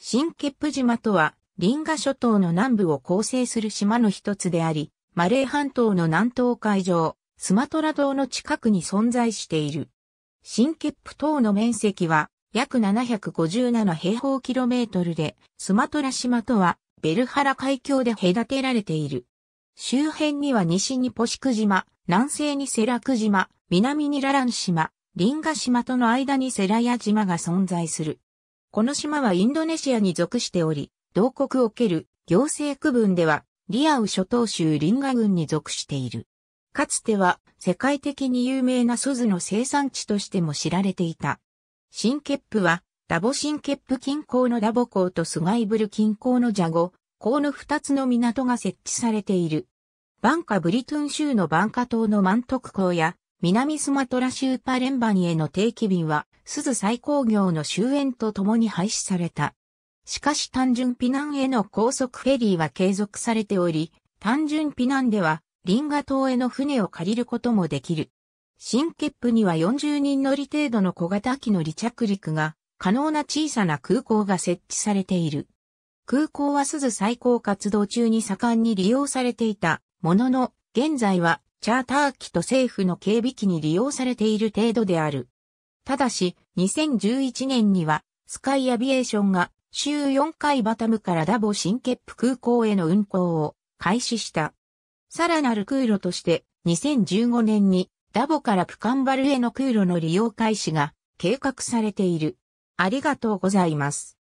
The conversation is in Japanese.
新ケップ島とは、リンガ諸島の南部を構成する島の一つであり、マレー半島の南東海上、スマトラ島の近くに存在している。新ケップ島の面積は約757平方キロメートルで、スマトラ島とはベルハラ海峡で隔てられている。周辺には西にポシク島、南西にセラク島、南にララン島、リンガ島との間にセラヤ島が存在する。この島はインドネシアに属しており、同国をける行政区分では、リアウ諸島州リンガ郡に属している。かつては世界的に有名なソズの生産地としても知られていた。シンケップは、ダボシンケップ近郊のダボ港とスガイブル近郊のジャゴ、港の二つの港が設置されている。バンカブリトゥン州のバンカ島のマントク港や、南スマトラ州パレンバニへの定期便は、鈴最高業の終焉とともに廃止された。しかし単純避難への高速フェリーは継続されており、単純避難では、リンガ島への船を借りることもできる。新ケップには40人乗り程度の小型機の離着陸が可能な小さな空港が設置されている。空港は鈴最高活動中に盛んに利用されていたものの、現在はチャーター機と政府の警備機に利用されている程度である。ただし、2011年には、スカイアビエーションが週4回バタムからダボ新ケップ空港への運航を開始した。さらなる空路として、2015年にダボからプカンバルへの空路の利用開始が計画されている。ありがとうございます。